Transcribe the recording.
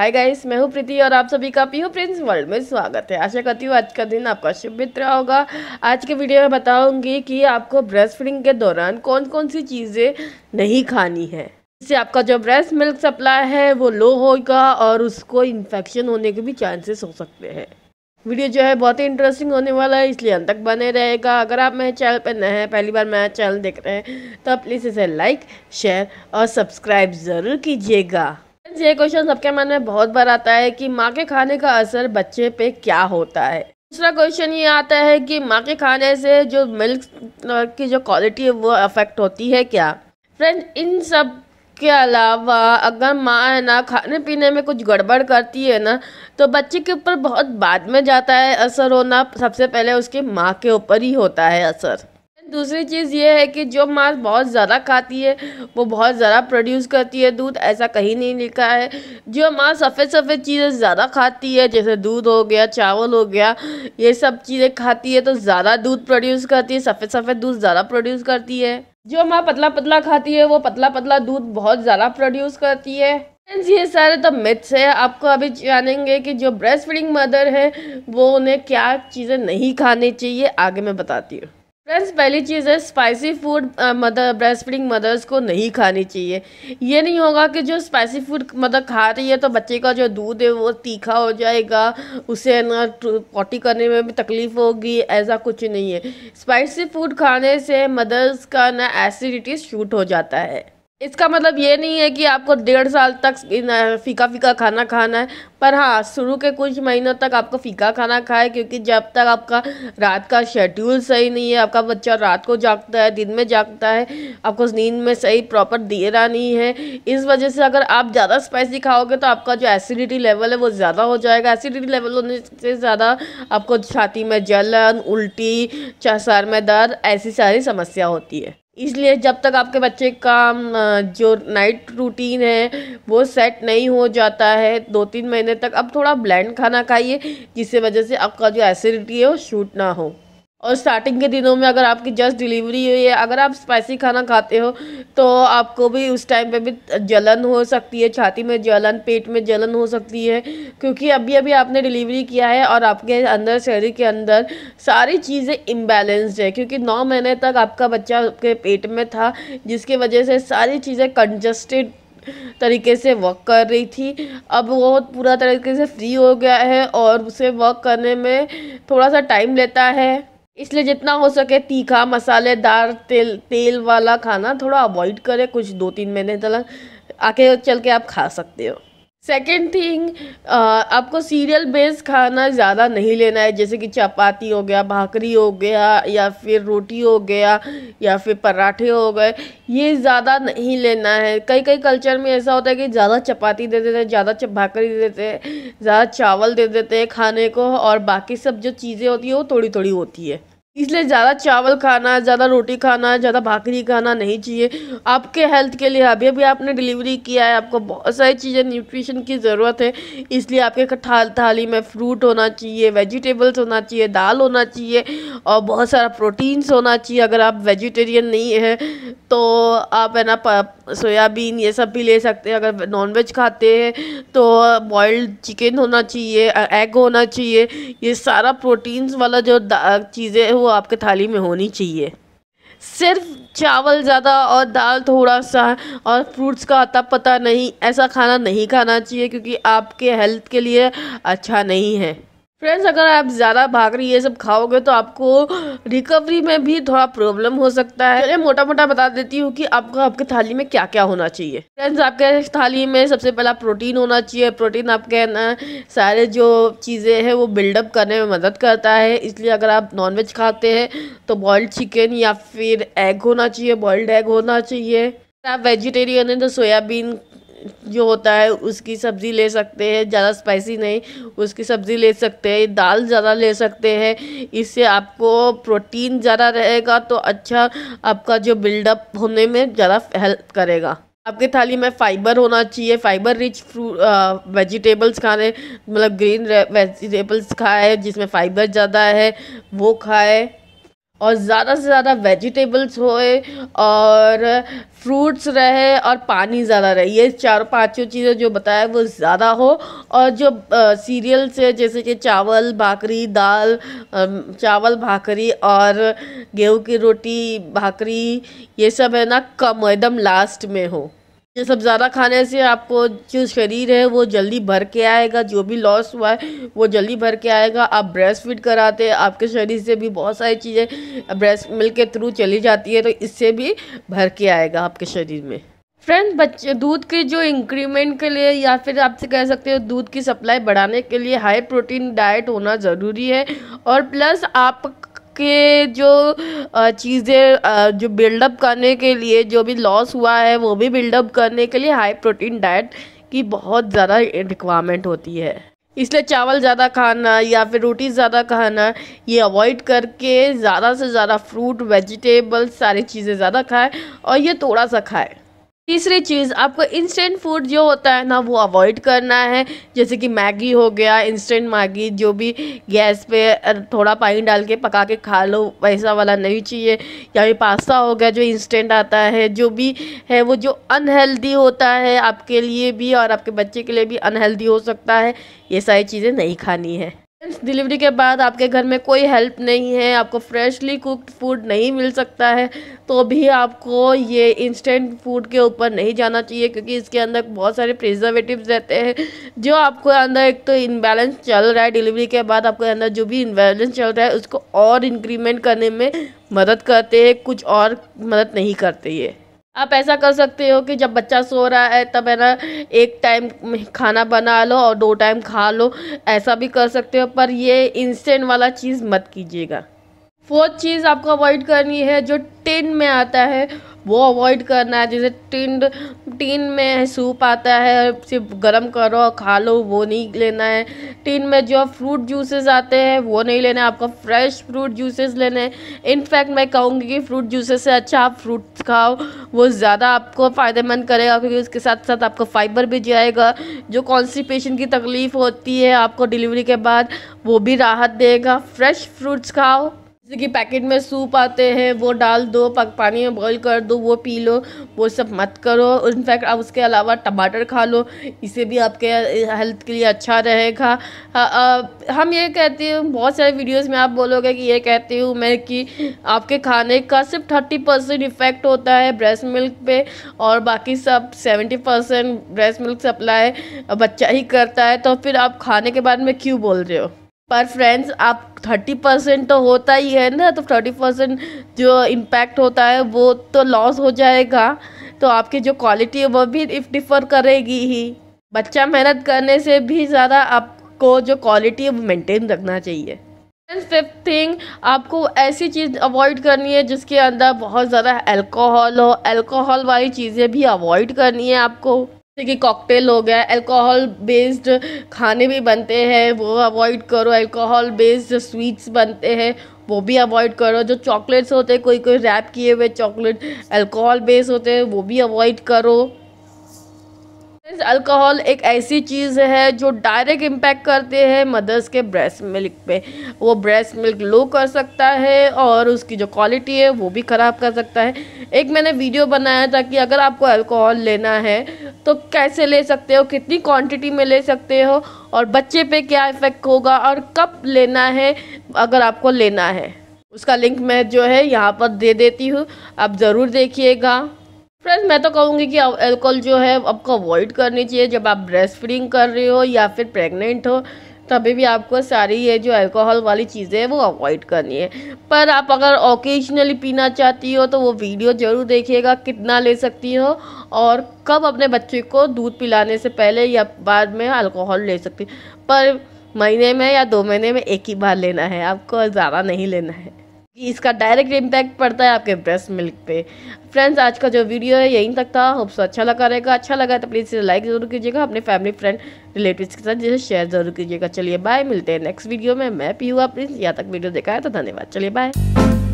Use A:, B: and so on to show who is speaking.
A: hi guys मैं हूँ प्रीति और आप सभी का हूँ प्रिंस वर्ल्ड में स्वागत है आशा करती हूँ आज का दिन आपका शुभ मित्र होगा आज के वीडियो में बताऊंगी कि आपको ब्रेस्ट फीडिंग के दौरान कौन कौन सी चीज़ें नहीं खानी है इससे आपका जो ब्रेस्ट मिल्क सप्लाई है वो लो होगा और उसको इन्फेक्शन होने के भी चांसेस हो सकते हैं वीडियो जो है बहुत ही इंटरेस्टिंग होने वाला है इसलिए अंत तक बने रहेगा अगर आप मेरे चैनल पर नए हैं पहली बार मेरा चैनल देख रहे हैं तो प्लीज़ इसे लाइक शेयर और सब्सक्राइब ज़रूर कीजिएगा ये क्वेश्चन सबके मन में बहुत बार आता है कि माँ के खाने का असर बच्चे पे क्या होता है दूसरा क्वेश्चन ये आता है कि माँ के खाने से जो मिल्क की जो क्वालिटी है वो अफेक्ट होती है क्या फ्रेंड इन सब के अलावा अगर माँ है ना खाने पीने में कुछ गड़बड़ करती है ना तो बच्चे के ऊपर बहुत बाद में जाता है असर होना सबसे पहले उसके माँ के ऊपर ही होता है असर दूसरी चीज़ ये है कि जो माँ बहुत ज़्यादा खाती है वो बहुत ज़्यादा प्रोड्यूस करती है दूध ऐसा कहीं नहीं लिखा है जो माँ सफ़ेद सफ़ेद चीज़ें ज़्यादा खाती है जैसे दूध हो गया चावल हो गया ये सब चीज़ें खाती है तो ज़्यादा दूध प्रोड्यूस करती है सफ़ेद सफ़ेद दूध ज़्यादा प्रोड्यूस करती है जो माँ पतला पतला खाती है वो पतला पतला दूध बहुत ज़्यादा प्रोड्यूस करती है फ्रेंड्स ये सारे तो मिथ्स है आपको अभी जानेंगे कि जो ब्रेस्ट फीडिंग मदर है वो उन्हें क्या चीज़ें नहीं खानी चाहिए आगे मैं बताती हूँ फ्रेंड्स पहली चीज़ है spicy food mother breastfeeding mothers को नहीं खानी चाहिए ये नहीं होगा कि जो स्पाइसी फूड मदर खा रही है तो बच्चे का जो दूध है वो तीखा हो जाएगा उसे ना पॉटी करने में भी तकलीफ़ होगी ऐसा कुछ नहीं है स्पाइसी फूड खाने से मदर्स का ना एसिडिटी शूट हो जाता है इसका मतलब ये नहीं है कि आपको डेढ़ साल तक फीका फीका खाना खाना है पर हाँ शुरू के कुछ महीनों तक आपको फीका खाना खाए क्योंकि जब तक आपका रात का शेड्यूल सही नहीं है आपका बच्चा रात को जागता है दिन में जागता है आपको नींद में सही प्रॉपर दे रहा नहीं है इस वजह से अगर आप ज़्यादा स्पाइसी खाओगे तो आपका जो एसिडिटी लेवल है वो ज़्यादा हो जाएगा एसिडिटी लेवल होने से ज़्यादा आपको छाती में जलन उल्टी सर में दर्द ऐसी सारी समस्या होती है इसलिए जब तक आपके बच्चे का जो नाइट रूटीन है वो सेट नहीं हो जाता है दो तीन महीने तक आप थोड़ा ब्लैंड खाना खाइए जिससे वजह से आपका जो एसिडिटी है वो शूट ना हो और स्टार्टिंग के दिनों में अगर आपकी जस्ट डिलीवरी हुई है अगर आप स्पाइसी खाना खाते हो तो आपको भी उस टाइम पे भी जलन हो सकती है छाती में जलन पेट में जलन हो सकती है क्योंकि अभी अभी आपने डिलीवरी किया है और आपके अंदर शरीर के अंदर सारी चीज़ें इम्बेलेंस्ड है क्योंकि नौ महीने तक आपका बच्चा आपके पेट में था जिसकी वजह से सारी चीज़ें कंजस्टेड तरीके से वर्क कर रही थी अब वो पूरा तरीके से फ्री हो गया है और उसे वर्क करने में थोड़ा सा टाइम लेता है इसलिए जितना हो सके तीखा मसालेदार तेल तेल वाला खाना थोड़ा अवॉइड करें कुछ दो तीन महीने तक आके चल के आप खा सकते हो सेकेंड थिंग uh, आपको सीरियल बेस्ड खाना ज़्यादा नहीं लेना है जैसे कि चपाती हो गया भाकरी हो गया या फिर रोटी हो गया या फिर पराठे हो गए ये ज़्यादा नहीं लेना है कई कई कल्चर में ऐसा होता है कि ज़्यादा चपाती दे देते हैं ज़्यादा भाकरी दे देते हैं ज़्यादा चावल दे देते हैं खाने को और बाकी सब जो चीज़ें होती हैं वो थोड़ी थोड़ी होती है इसलिए ज़्यादा चावल खाना ज़्यादा रोटी खाना ज़्यादा भाकरी खाना नहीं चाहिए आपके हेल्थ के लिए अभी अभी आपने डिलीवरी किया है आपको बहुत सारी चीज़ें न्यूट्रिशन की ज़रूरत है इसलिए आपके थाल थाली में फ्रूट होना चाहिए वेजिटेबल्स होना चाहिए दाल होना चाहिए और बहुत सारा प्रोटीन्स होना चाहिए अगर आप वेजिटेरियन नहीं है तो आप है ना सोयाबीन ये सब भी ले सकते हैं अगर नॉनवेज खाते हैं तो बॉयल्ड चिकन होना चाहिए एग होना चाहिए ये सारा प्रोटीन्स वाला जो चीज़ें हुआ आपके थाली में होनी चाहिए सिर्फ चावल ज़्यादा और दाल थोड़ा सा और फ्रूट्स का आता पता नहीं ऐसा खाना नहीं खाना चाहिए क्योंकि आपके हेल्थ के लिए अच्छा नहीं है फ्रेंड्स अगर आप ज़्यादा भाग रही ये सब खाओगे तो आपको रिकवरी में भी थोड़ा प्रॉब्लम हो सकता है चलिए मोटा मोटा बता देती हूँ कि आपको आपके थाली में क्या क्या होना चाहिए फ्रेंड्स आपके थाली में सबसे पहला प्रोटीन होना चाहिए प्रोटीन आपके ना सारे जो चीज़ें हैं वो बिल्डअप करने में मदद करता है इसलिए अगर आप नॉनवेज खाते हैं तो बॉयल्ड चिकन या फिर एग होना चाहिए बॉयल्ड एग होना चाहिए आप वेजिटेरियन है तो सोयाबीन जो होता है उसकी सब्ज़ी ले सकते हैं ज़्यादा स्पाइसी नहीं उसकी सब्ज़ी ले सकते हैं दाल ज़्यादा ले सकते हैं इससे आपको प्रोटीन ज़्यादा रहेगा तो अच्छा आपका जो बिल्डअप होने में ज़्यादा हेल्प करेगा आपके थाली में फाइबर होना चाहिए फाइबर रिच फ्रूट वेजिटेबल्स खाने मतलब ग्रीन वेजिटेबल्स खाए जिसमें फाइबर ज़्यादा है वो खाए और ज़्यादा से ज़्यादा वेजिटेबल्स होए और फ्रूट्स रहे और पानी ज़्यादा रहे ये चार पांचों चीज़ें जो बताए वो ज़्यादा हो और जो सीरियल्स है जैसे कि चावल भाकरी दाल चावल भाकरी और गेहूं की रोटी भाकरी ये सब है ना कम एकदम लास्ट में हो ये सब ज़्यादा खाने से आपको जो शरीर है वो जल्दी भर के आएगा जो भी लॉस हुआ है वो जल्दी भर के आएगा आप ब्रेस्ट फीड कराते हैं आपके शरीर से भी बहुत सारी चीज़ें ब्रेस्ट मिल्क के थ्रू चली जाती है तो इससे भी भर के आएगा आपके शरीर में फ्रेंड बच्चे दूध के जो इंक्रीमेंट के लिए या फिर आपसे कह सकते हो दूध की सप्लाई बढ़ाने के लिए हाई प्रोटीन डाइट होना ज़रूरी है और प्लस आप के जो चीज़ें जो बिल्डअप करने के लिए जो भी लॉस हुआ है वो भी बिल्डअप करने के लिए हाई प्रोटीन डाइट की बहुत ज़्यादा रिक्वायरमेंट होती है इसलिए चावल ज़्यादा खाना या फिर रोटी ज़्यादा खाना ये अवॉइड करके ज़्यादा से ज़्यादा फ्रूट वेजिटेबल्स सारी चीज़ें ज़्यादा खाएं और ये थोड़ा सा खाएं तीसरी चीज़ आपको इंस्टेंट फूड जो होता है ना वो अवॉइड करना है जैसे कि मैगी हो गया इंस्टेंट मैगी जो भी गैस पे थोड़ा पानी डाल के पका के खा लो वैसा वाला नहीं चाहिए या फिर पास्ता हो गया जो इंस्टेंट आता है जो भी है वो जो अनहेल्दी होता है आपके लिए भी और आपके बच्चे के लिए भी अनहेल्दी हो सकता है ये सारी चीज़ें नहीं खानी है डिलीवरी के बाद आपके घर में कोई हेल्प नहीं है आपको फ्रेशली कुक्ड फूड नहीं मिल सकता है तो भी आपको ये इंस्टेंट फूड के ऊपर नहीं जाना चाहिए क्योंकि इसके अंदर बहुत सारे प्रिजर्वेटिव रहते हैं जो आपको अंदर एक तो इनबैलेंस चल रहा है डिलीवरी के बाद आपके अंदर जो भी इनबैलेंस चल रहा है उसको और इंक्रीमेंट करने में मदद करते हैं कुछ और मदद नहीं करते ये आप ऐसा कर सकते हो कि जब बच्चा सो रहा है तब है ना एक टाइम खाना बना लो और दो टाइम खा लो ऐसा भी कर सकते हो पर ये इंस्टेंट वाला चीज़ मत कीजिएगा फोर्थ चीज़ आपको अवॉइड करनी है जो टिन में आता है वो अवॉइड करना है जैसे टिन टिन में सूप आता है सिर्फ गर्म करो और खा लो वो नहीं लेना है टिन में जो फ्रूट जूसेस आते हैं वो नहीं लेना है आपको फ्रेश फ्रूट जूसेस लेने हैं इनफैक्ट मैं कहूँगी कि फ्रूट जूसेस से अच्छा आप फ्रूट्स खाओ वो ज़्यादा आपको फ़ायदेमंद करेगा क्योंकि उसके साथ साथ आपको फाइबर भी जाएगा जो कॉन्स्टिपेशन की तकलीफ़ होती है आपको डिलीवरी के बाद वो भी राहत देगा फ्रेश फ्रूट्स खाओ जैसे कि पैकेट में सूप आते हैं वो डाल दो पानी में बॉईल कर दो वो पी लो वो सब मत करो इनफैक्ट आप उसके अलावा टमाटर खा लो इसे भी आपके हेल्थ के लिए अच्छा रहेगा हाँ, हम ये कहते हैं बहुत सारे वीडियोस में आप बोलोगे कि ये कहती हूँ मैं कि आपके खाने का सिर्फ थर्टी परसेंट इफ़ेक्ट होता है ब्रेस्ट मिल्क पे और बाकी सब seventy percent breast milk supply बच्चा ही करता है तो फिर आप खाने के बारे में क्यों बोल रहे हो पर फ्रेंड्स आप थर्टी परसेंट तो होता ही है ना तो थर्टी परसेंट जो इम्पैक्ट होता है वो तो लॉस हो जाएगा तो आपकी जो क्वालिटी है वह भी इफ डिफर करेगी ही बच्चा मेहनत करने से भी ज़्यादा आपको जो क्वालिटी है वो मेंटेन रखना चाहिए एंड फिफ्थ थिंग आपको ऐसी चीज़ अवॉइड करनी है जिसके अंदर बहुत ज़्यादा अल्कोहल हो अल्कोहल वाली चीज़ें भी अवॉइड करनी है आपको जैसे कि कॉकटेल हो गया अल्कोहल बेस्ड खाने भी बनते हैं वो अवॉइड करो अल्कोहल बेस्ड स्वीट्स बनते हैं वो भी अवॉइड करो जो चॉकलेट्स होते हैं कोई कोई रैप किए हुए चॉकलेट अल्कोहल बेस होते हैं वो भी अवॉइड करो अल्कोहल एक ऐसी चीज़ है जो डायरेक्ट इम्पैक्ट करते हैं मदर्स के ब्रेस्ट मिल्क पे वो ब्रेस्ट मिल्क लो कर सकता है और उसकी जो क्वालिटी है वो भी ख़राब कर सकता है एक मैंने वीडियो बनाया था कि अगर आपको अल्कोहल लेना है तो कैसे ले सकते हो कितनी क्वांटिटी में ले सकते हो और बच्चे पे क्या इफ़ेक्ट होगा और कब लेना है अगर आपको लेना है उसका लिंक मैं जो है यहाँ पर दे देती हूँ आप ज़रूर देखिएगा फ्रेंड्स मैं तो कहूँगी कि अल्कोहल जो है आपको अवॉइड करनी चाहिए जब आप ब्रेस्ट फीडिंग कर रहे हो या फिर प्रेग्नेंट हो तभी भी आपको सारी ये जो अल्कोहल वाली चीज़ें हैं वो अवॉइड करनी है पर आप अगर ओकेजनली पीना चाहती हो तो वो वीडियो ज़रूर देखिएगा कितना ले सकती हो और कब अपने बच्चे को दूध पिलाने से पहले या बाद में अल्कोहल ले सकती पर महीने में या दो महीने में एक ही बार लेना है आपको ज़्यादा नहीं लेना है इसका डायरेक्ट इम्पैक्ट पड़ता है आपके ब्रेस्ट मिल्क पे फ्रेंड्स आज का जो वीडियो है यहीं तक था होप्स अच्छा लगा रहेगा अच्छा लगा तो प्लीज़ इसे लाइक ज़रूर कीजिएगा अपने फैमिली फ्रेंड रिलेटिव्स के साथ जिसे शेयर ज़रूर कीजिएगा चलिए बाय मिलते हैं नेक्स्ट वीडियो में मैं हुआ प्लीज़ यहाँ तक वीडियो देखा है तो धन्यवाद चलिए बाय